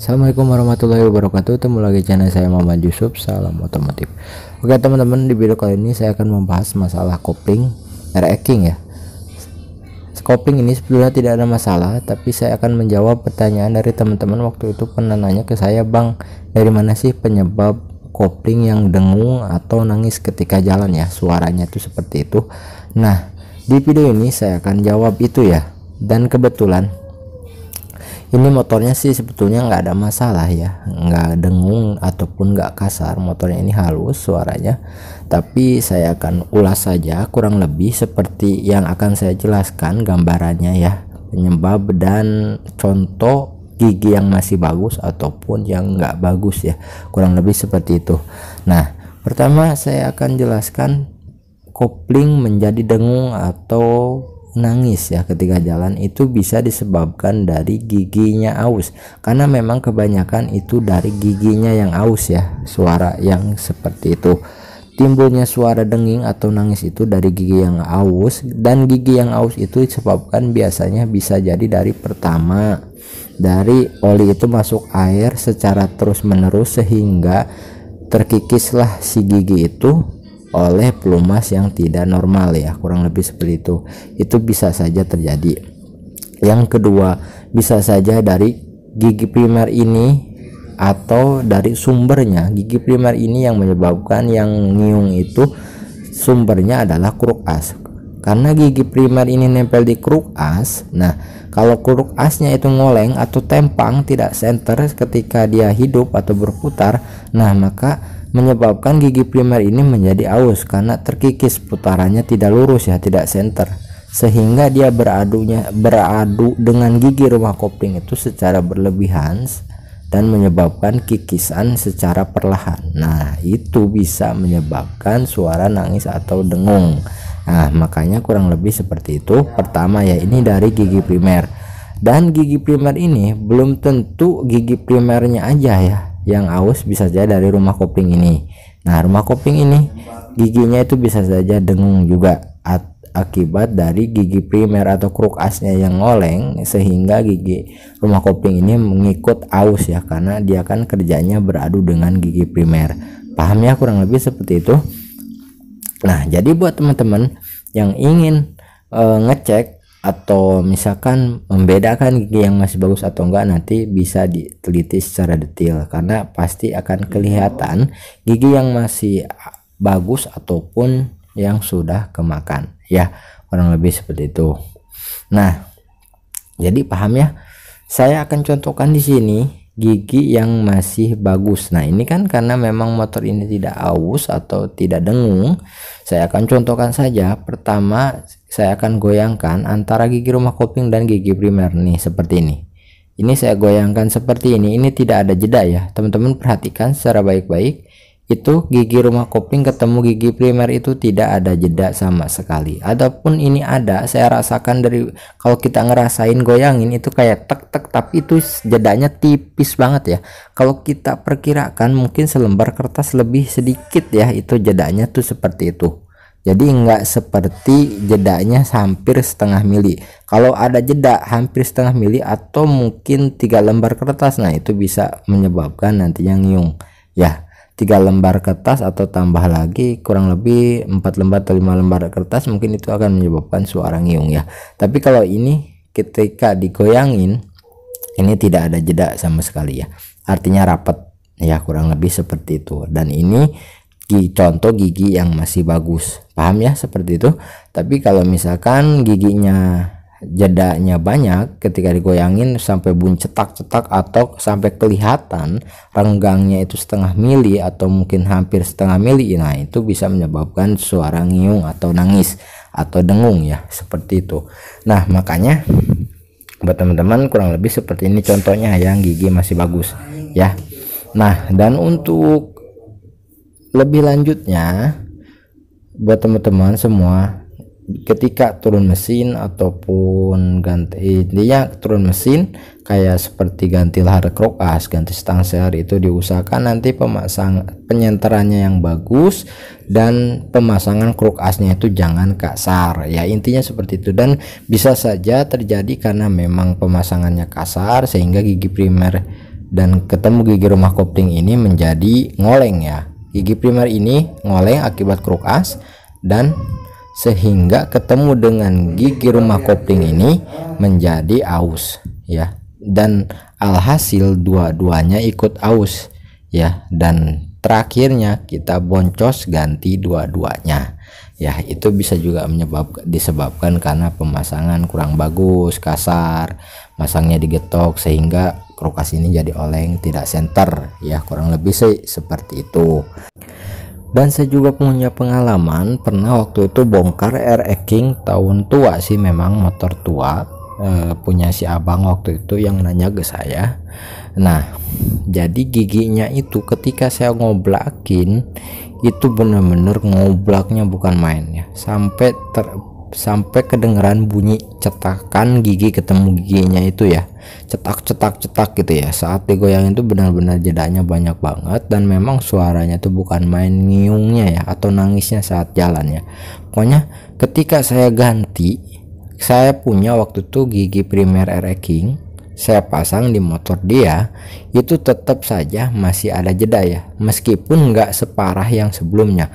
Assalamualaikum warahmatullahi wabarakatuh Temu lagi channel saya Mama Yusuf Salam otomotif Oke teman-teman di video kali ini saya akan membahas masalah kopling eh, racking ya Kopling ini sebenarnya tidak ada masalah Tapi saya akan menjawab pertanyaan dari teman-teman Waktu itu pernah nanya ke saya Bang dari mana sih penyebab kopling yang dengung atau nangis ketika jalan ya Suaranya itu seperti itu Nah di video ini saya akan jawab itu ya Dan kebetulan ini motornya sih sebetulnya nggak ada masalah ya nggak dengung ataupun nggak kasar motornya ini halus suaranya tapi saya akan ulas saja kurang lebih seperti yang akan saya jelaskan gambarannya ya penyebab dan contoh gigi yang masih bagus ataupun yang nggak bagus ya kurang lebih seperti itu nah pertama saya akan jelaskan kopling menjadi dengung atau nangis ya ketika jalan itu bisa disebabkan dari giginya aus karena memang kebanyakan itu dari giginya yang aus ya suara yang seperti itu timbulnya suara denging atau nangis itu dari gigi yang aus dan gigi yang aus itu disebabkan biasanya bisa jadi dari pertama dari oli itu masuk air secara terus menerus sehingga terkikislah si gigi itu oleh pelumas yang tidak normal ya kurang lebih seperti itu itu bisa saja terjadi yang kedua bisa saja dari gigi primer ini atau dari sumbernya gigi primer ini yang menyebabkan yang ngiung itu sumbernya adalah kruk as karena gigi primer ini nempel di kruk as nah kalau kruk asnya itu ngoleng atau tempang tidak center ketika dia hidup atau berputar nah maka menyebabkan gigi primer ini menjadi aus karena terkikis putarannya tidak lurus ya tidak center sehingga dia beradunya beradu dengan gigi rumah kopling itu secara berlebihan dan menyebabkan kikisan secara perlahan nah itu bisa menyebabkan suara nangis atau dengung nah makanya kurang lebih seperti itu pertama ya ini dari gigi primer dan gigi primer ini belum tentu gigi primernya aja ya yang aus bisa saja dari rumah kopling ini. Nah, rumah kopling ini giginya itu bisa saja dengung juga at akibat dari gigi primer atau kruk asnya yang ngoleng sehingga gigi rumah kopling ini mengikut aus ya karena dia kan kerjanya beradu dengan gigi primer. paham ya kurang lebih seperti itu. Nah, jadi buat teman-teman yang ingin e, ngecek atau misalkan membedakan gigi yang masih bagus atau enggak nanti bisa diteliti secara detail karena pasti akan kelihatan gigi yang masih bagus ataupun yang sudah kemakan ya kurang lebih seperti itu nah jadi paham ya saya akan contohkan di sini gigi yang masih bagus. Nah, ini kan karena memang motor ini tidak aus atau tidak dengung, saya akan contohkan saja. Pertama, saya akan goyangkan antara gigi rumah kuping dan gigi primer nih seperti ini. Ini saya goyangkan seperti ini. Ini tidak ada jeda ya. Teman-teman perhatikan secara baik-baik itu gigi rumah kuping ketemu gigi primer itu tidak ada jeda sama sekali. Adapun ini ada, saya rasakan dari kalau kita ngerasain goyangin itu kayak tek tek tapi itu jedanya tipis banget ya. Kalau kita perkirakan mungkin selembar kertas lebih sedikit ya itu jedanya tuh seperti itu. Jadi enggak seperti jedanya hampir setengah mili. Kalau ada jeda hampir setengah mili atau mungkin tiga lembar kertas, nah itu bisa menyebabkan nantinya ngiung. Ya, tiga lembar kertas atau tambah lagi kurang lebih empat lembar atau lima lembar kertas mungkin itu akan menyebabkan suara ngiung ya tapi kalau ini ketika digoyangin ini tidak ada jeda sama sekali ya artinya rapat ya kurang lebih seperti itu dan ini contoh gigi yang masih bagus paham ya seperti itu tapi kalau misalkan giginya jedanya banyak ketika digoyangin sampai bunyi cetak-cetak atau sampai kelihatan renggangnya itu setengah mili atau mungkin hampir setengah mili nah itu bisa menyebabkan suara ngiung atau nangis atau dengung ya seperti itu nah makanya buat teman-teman kurang lebih seperti ini contohnya ya, yang gigi masih bagus ya nah dan untuk lebih lanjutnya buat teman-teman semua ketika turun mesin ataupun ganti intinya turun mesin kayak seperti ganti lahar krokas ah, ganti stang sehari itu diusahakan nanti pemasang penyenterannya yang bagus dan pemasangan krokasnya itu jangan kasar ya intinya seperti itu dan bisa saja terjadi karena memang pemasangannya kasar sehingga gigi primer dan ketemu gigi rumah kopling ini menjadi ngoleng ya gigi primer ini ngoleng akibat krokas dan sehingga ketemu dengan gigi rumah kopling ini menjadi aus ya dan alhasil dua-duanya ikut aus ya dan terakhirnya kita boncos ganti dua-duanya ya itu bisa juga menyebabkan disebabkan karena pemasangan kurang bagus kasar masangnya digetok sehingga krokas ini jadi oleng tidak senter ya kurang lebih sih seperti itu dan saya juga punya pengalaman pernah waktu itu bongkar air King tahun tua sih memang motor tua e, punya si abang waktu itu yang nanya ke saya nah jadi giginya itu ketika saya ngoblakin itu benar-benar ngoblaknya bukan main ya sampai ter sampai kedengeran bunyi cetakan gigi ketemu giginya itu ya cetak cetak cetak gitu ya saat digoyang itu benar-benar jedanya banyak banget dan memang suaranya tuh bukan main ngiungnya ya atau nangisnya saat jalan ya pokoknya ketika saya ganti saya punya waktu itu gigi primer RX e King saya pasang di motor dia itu tetap saja masih ada jeda ya meskipun nggak separah yang sebelumnya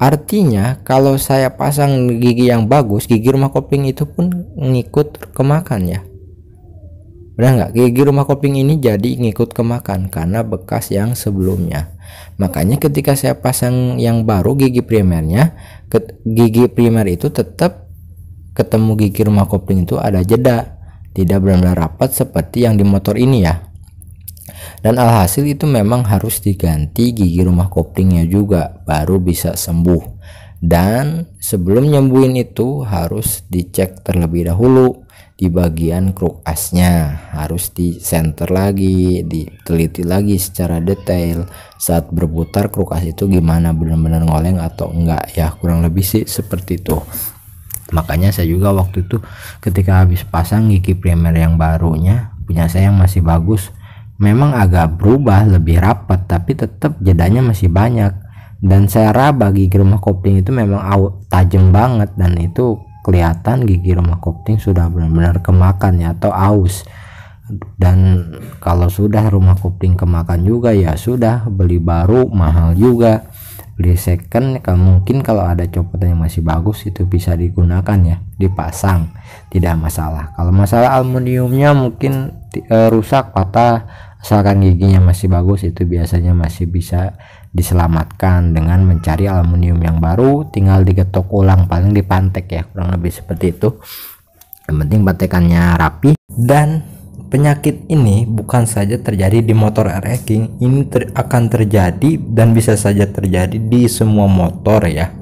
Artinya kalau saya pasang gigi yang bagus, gigi rumah kopling itu pun ngikut kemakan ya. Benar nggak? Gigi rumah kopling ini jadi ngikut kemakan karena bekas yang sebelumnya. Makanya ketika saya pasang yang baru gigi primernya, gigi primer itu tetap ketemu gigi rumah kopling itu ada jeda, tidak benar-benar rapat seperti yang di motor ini ya. Dan alhasil itu memang harus diganti gigi rumah koplingnya juga baru bisa sembuh. Dan sebelum nyembuhin itu harus dicek terlebih dahulu di bagian kruk asnya harus di center lagi diteliti lagi secara detail saat berputar kruk as itu gimana benar-benar ngoleng atau enggak ya kurang lebih sih seperti itu makanya saya juga waktu itu ketika habis pasang gigi primer yang barunya punya saya yang masih bagus memang agak berubah lebih rapat tapi tetap jedanya masih banyak dan saya bagi gigi rumah kopling itu memang tajam banget dan itu kelihatan gigi rumah kopling sudah benar-benar kemakan ya atau aus dan kalau sudah rumah kopling kemakan juga ya sudah beli baru mahal juga beli second kalau ya, mungkin kalau ada copotan yang masih bagus itu bisa digunakan ya dipasang tidak masalah kalau masalah aluminiumnya mungkin e, rusak patah Asalkan giginya masih bagus itu biasanya masih bisa diselamatkan dengan mencari aluminium yang baru tinggal digetok ulang paling dipantek ya kurang lebih seperti itu. Yang penting pantekannya rapi dan penyakit ini bukan saja terjadi di motor RX King, ini ter akan terjadi dan bisa saja terjadi di semua motor ya.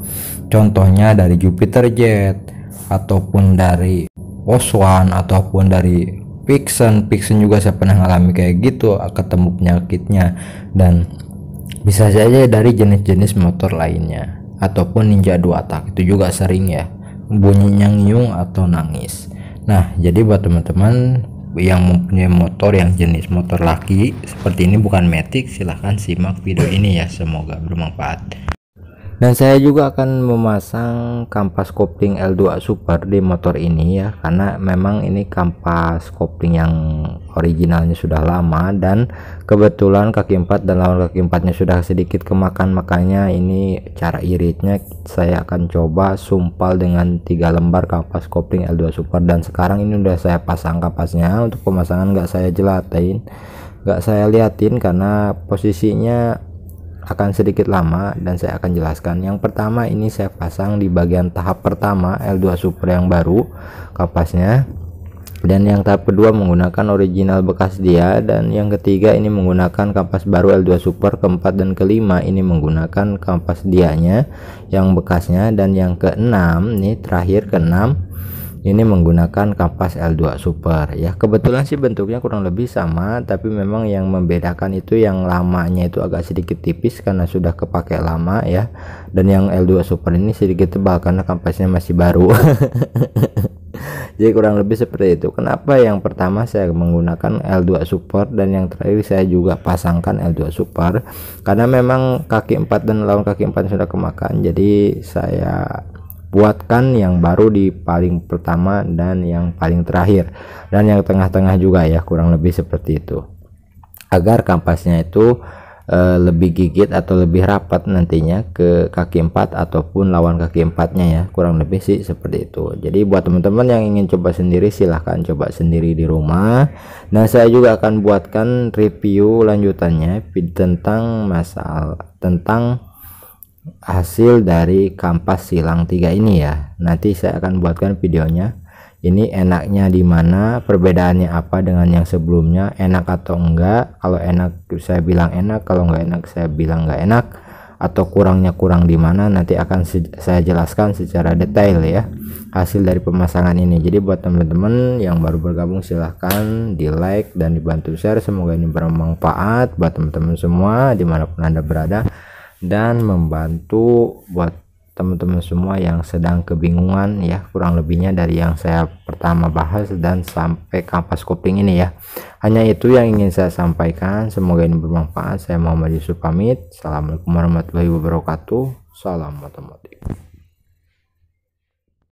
Contohnya dari Jupiter Jet ataupun dari Oswan ataupun dari Pixen Pixen juga saya pernah ngalami kayak gitu ketemu penyakitnya dan bisa saja dari jenis-jenis motor lainnya ataupun Ninja dua tak itu juga sering ya bunyinya ngiung atau nangis nah jadi buat teman-teman yang mempunyai motor yang jenis motor laki seperti ini bukan metik silahkan simak video ini ya semoga bermanfaat dan saya juga akan memasang kampas kopling L2 Super di motor ini ya karena memang ini kampas kopling yang originalnya sudah lama dan kebetulan kaki empat dan lawan kaki empatnya sudah sedikit kemakan makanya ini cara iritnya saya akan coba sumpal dengan tiga lembar kampas kopling L2 Super dan sekarang ini udah saya pasang kapasnya untuk pemasangan nggak saya jelatin nggak saya liatin karena posisinya akan sedikit lama dan saya akan jelaskan. Yang pertama ini saya pasang di bagian tahap pertama L2 Super yang baru kapasnya. Dan yang tahap kedua menggunakan original bekas dia dan yang ketiga ini menggunakan kapas baru L2 Super, keempat dan kelima ini menggunakan kapas dianya yang bekasnya dan yang keenam nih terakhir keenam ini menggunakan kapas L2 Super ya kebetulan sih bentuknya kurang lebih sama tapi memang yang membedakan itu yang lamanya itu agak sedikit tipis karena sudah kepakai lama ya dan yang L2 Super ini sedikit tebal karena kapasnya masih baru jadi kurang lebih seperti itu kenapa yang pertama saya menggunakan L2 Super dan yang terakhir saya juga pasangkan L2 Super karena memang kaki empat dan lawan kaki 4 sudah kemakan jadi saya buatkan yang baru di paling pertama dan yang paling terakhir dan yang tengah-tengah juga ya kurang lebih seperti itu agar kampasnya itu e, lebih gigit atau lebih rapat nantinya ke kaki empat ataupun lawan kaki empatnya ya kurang lebih sih seperti itu jadi buat teman-teman yang ingin coba sendiri silahkan coba sendiri di rumah nah saya juga akan buatkan review lanjutannya tentang masalah tentang hasil dari kampas silang tiga ini ya nanti saya akan buatkan videonya ini enaknya di mana perbedaannya apa dengan yang sebelumnya enak atau enggak kalau enak saya bilang enak kalau enggak enak saya bilang enggak enak atau kurangnya kurang di mana nanti akan saya jelaskan secara detail ya hasil dari pemasangan ini jadi buat teman-teman yang baru bergabung silahkan di like dan dibantu share semoga ini bermanfaat buat teman-teman semua dimanapun anda berada dan membantu buat teman-teman semua yang sedang kebingungan ya kurang lebihnya dari yang saya pertama bahas dan sampai kampas kopling ini ya hanya itu yang ingin saya sampaikan semoga ini bermanfaat saya Muhammad Yusuf pamit Assalamualaikum warahmatullahi wabarakatuh salam otomotif